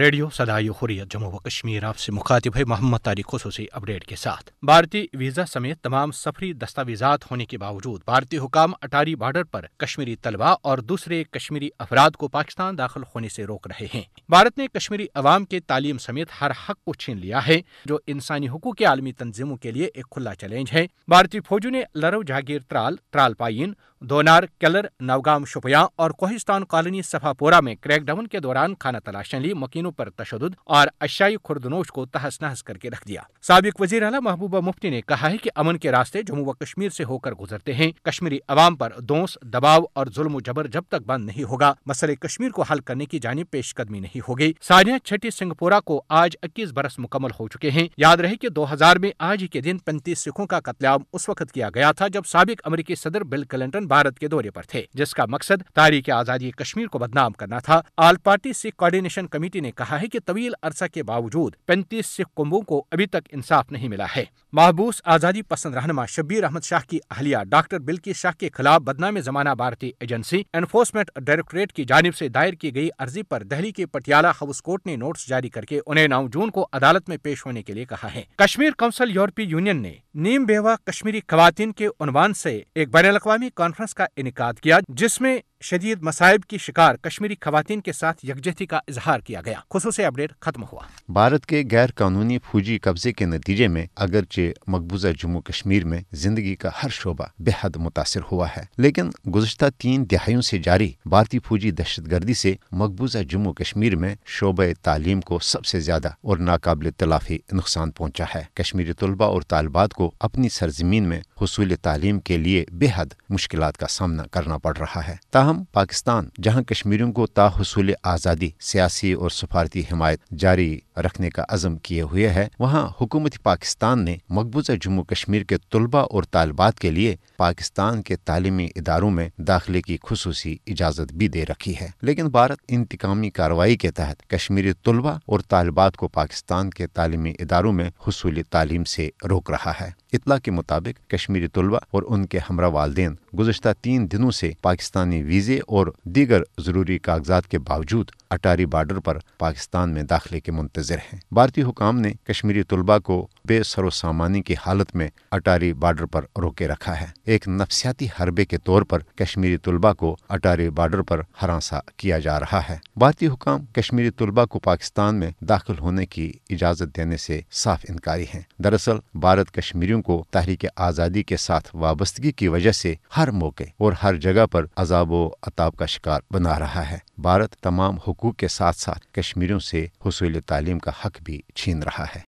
radio सदायो हुरियत Jammu व कश्मीर आपसे मुखातिब है मोहम्मद तारिक खसूसी अपडेट के साथ भारतीय वीज़ा समेत तमाम सफरी दस्तावेजात होने के बावजूद भारतीय हुकाम अटारी बॉर्डर पर कश्मीरी तलबा और दूसरे कश्मीरी अफराद को पाकिस्तान दाखिल होने से रोक रहे हैं भारत ने कश्मीरी अवाम के तालीम समेत हर हक को छीन लिया है जो इंसानी हकूक के आलमी तंजीमों के लिए एक खुला चैलेंज है भारतीय फौजों ने लरव जहांगीर त्राल त्राल पाइन दोनार केलर नवगाम शुपियां और कोहिस्तान कॉलोनी सफापोरा में क्रैकडाउन के दौरान खाना तलाशें ली मकीन मसाकिनों पर तशद और अशाई खुर्दनोश को तहस नहस करके रख दिया सबक वजी अला महबूबा मुफ्ती ने कहा है की अमन के रास्ते जम्मू व कश्मीर ऐसी होकर गुजरते हैं कश्मीरी अवाम आरोप दोस दबाव और जुल्म जबर जब तक बंद नहीं होगा मसले कश्मीर को हल करने की जानी पेशकदमी नहीं होगी सानिया छठी सिंहपुरा को आज इक्कीस बरस मुकम्मल हो चुके हैं याद रहे की दो हजार में आज ही के दिन पैंतीस सिखों का कत्लेआम उस वक्त किया गया था जब सबक अमरीकी सदर बिल क्लिंटन भारत के दौरे आरोप थे जिसका मकसद तारीख आजादी कश्मीर को बदनाम करना था all party Sikh coordination committee ने कहा है कि तवील अरसा के बावजूद पैंतीस सिख कुंबों को अभी तक इंसाफ नहीं मिला है महबूस आज़ादी पसंद रहनमा शब्बीर अहमद शाह की अहलिया डॉक्टर बिल्की शाह के खिलाफ बदनाम जमाना भारतीय एजेंसी एनफोर्समेंट डायरेक्टोरेट की जानब ऐसी दायर की गई अर्जी आरोप दहली के पटियाला हाउस कोर्ट ने नोटिस जारी करके उन्हें नौ जून को अदालत में पेश होने के लिए कहा है कश्मीर काउंसिल यूरोपीय यूनियन ने नीम बेवा कश्मीरी खातन के उनवान ऐसी एक बैन अवी कॉन्फ्रेंस का इनका किया जिसमें शदीद मसाइब की शिकार कश्मीरी खातन के साथ यकजहती का इजहार किया गया खसूस अपडेट खत्म हुआ भारत के गैर कानूनी फौजी कब्जे के नतीजे में अगरचे मकबूजा जम्मू कश्मीर में जिंदगी का हर शोबा बेहद मुतासर हुआ है लेकिन गुजशत तीन दहाइयों से जारी भारतीय फौजी दहशत गर्दी से मकबूजा जम्मू कश्मीर में शोब तालीम को सबसे ज्यादा और नाकाबिल तलाफी नुकसान पहुँचा है कश्मीरी तलबा और तालबात को अपनी सरजमीन में हसूल तालीम के लिए बेहद मुश्किल का सामना करना पड़ रहा है ताहम ताहम पाकिस्तान जहां कश्मीरियों को ताहसूल आज़ादी सियासी और सफारती हमायत जारी रखने का अज़म किए हुए है वहाँ हुकूमती पाकिस्तान ने मकबूजा जम्मू कश्मीर के तलबा और तालबात के लिए पाकिस्तान के तालीमी इदारों में दाखिले की खसूसी इजाज़त भी दे रखी है लेकिन भारत इंतकामी कार्रवाई के तहत कश्मीरी तलबा और तालबात को पाकिस्तान के तालीमी इदारों में हसूली तालीम से रोक रहा है इतला के मुताबिक कश्मीरी तलबा और उनके हमरा वालदे गुजशत तीन दिनों से पाकिस्तानी वीज़े और दीगर ज़रूरी कागजात के बावजूद अटारी बार्डर पर पाकिस्तान में दाखिले के मुंतज मुंतजर हैं भारतीय हुकाम ने कश्मीरी तलबा को बेसरोसामानी की हालत में अटारी बॉर्डर पर रोके रखा है एक नफसियाती हरबे के तौर पर कश्मीरी तलबा को अटारी बॉर्डर पर हरासा किया जा रहा है भारतीय हुकाम कश्मीरी तलबा को पाकिस्तान में दाखिल होने की इजाज़त देने से साफ इनकारी है दरअसल भारत कश्मीरियों को तहरीक आज़ादी के साथ वाबस्तगी की वजह से हर मौके और हर जगह पर अजाब अताब का शिकार बना रहा है भारत तमाम हकूक़ के साथ साथ कश्मीरों से हसूल तालीम का हक भी छीन रहा है